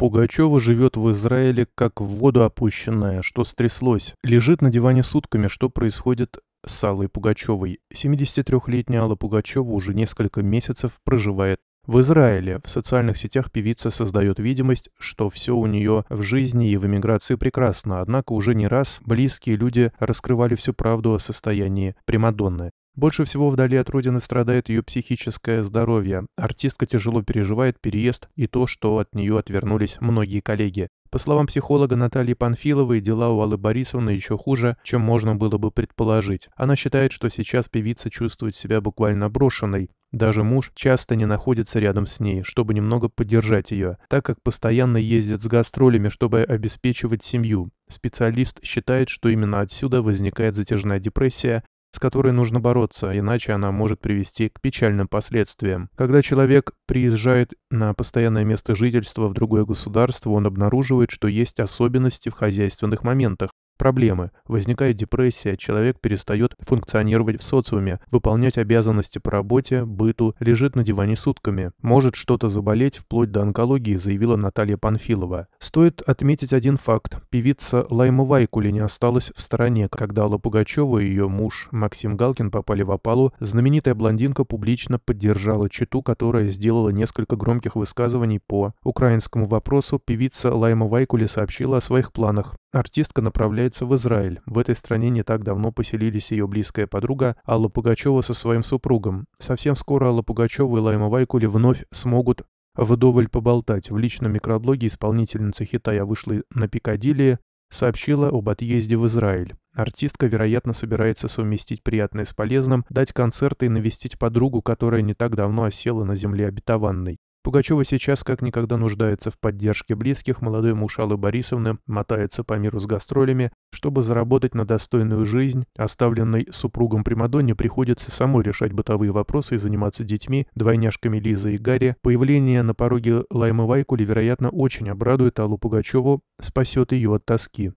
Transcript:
Пугачева живет в Израиле как в воду опущенная, что стряслось. Лежит на диване сутками, что происходит с Аллой Пугачевой. 73-летняя Алла Пугачева уже несколько месяцев проживает в Израиле. В социальных сетях певица создает видимость, что все у нее в жизни и в эмиграции прекрасно, однако уже не раз близкие люди раскрывали всю правду о состоянии Примадонны. Больше всего вдали от родины страдает ее психическое здоровье. Артистка тяжело переживает переезд и то, что от нее отвернулись многие коллеги. По словам психолога Натальи Панфиловой, дела у Аллы Борисовны еще хуже, чем можно было бы предположить. Она считает, что сейчас певица чувствует себя буквально брошенной. Даже муж часто не находится рядом с ней, чтобы немного поддержать ее, так как постоянно ездит с гастролями, чтобы обеспечивать семью. Специалист считает, что именно отсюда возникает затяжная депрессия, с которой нужно бороться, иначе она может привести к печальным последствиям. Когда человек приезжает на постоянное место жительства в другое государство, он обнаруживает, что есть особенности в хозяйственных моментах, проблемы, возникает депрессия, человек перестает функционировать в социуме, выполнять обязанности по работе, быту, лежит на диване сутками, может что-то заболеть вплоть до онкологии, заявила Наталья Панфилова. Стоит отметить один факт. Певица Лайма Вайкули не осталась в стороне, когда Алла Пугачева и ее муж Максим Галкин попали в опалу, знаменитая блондинка публично поддержала Читу, которая сделала несколько громких высказываний по украинскому вопросу. Певица Лайма Вайкули сообщила о своих планах. Артистка направляет отправляется в Израиль. В этой стране не так давно поселились ее близкая подруга Алла Пугачева со своим супругом. Совсем скоро Алла Пугачева и Лайма Вайкули вновь смогут вдоволь поболтать. В личном микроблоге исполнительница хита «Я вышла на Пикадилли» сообщила об отъезде в Израиль. Артистка, вероятно, собирается совместить приятное с полезным, дать концерты и навестить подругу, которая не так давно осела на земле обетованной. Пугачева сейчас как никогда нуждается в поддержке близких, молодой муж Аллы Борисовны мотается по миру с гастролями, чтобы заработать на достойную жизнь, оставленной супругом Примадонне приходится самой решать бытовые вопросы и заниматься детьми, двойняшками Лизы и Гарри. Появление на пороге Лаймы Вайкули, вероятно, очень обрадует Аллу Пугачеву, спасет ее от тоски.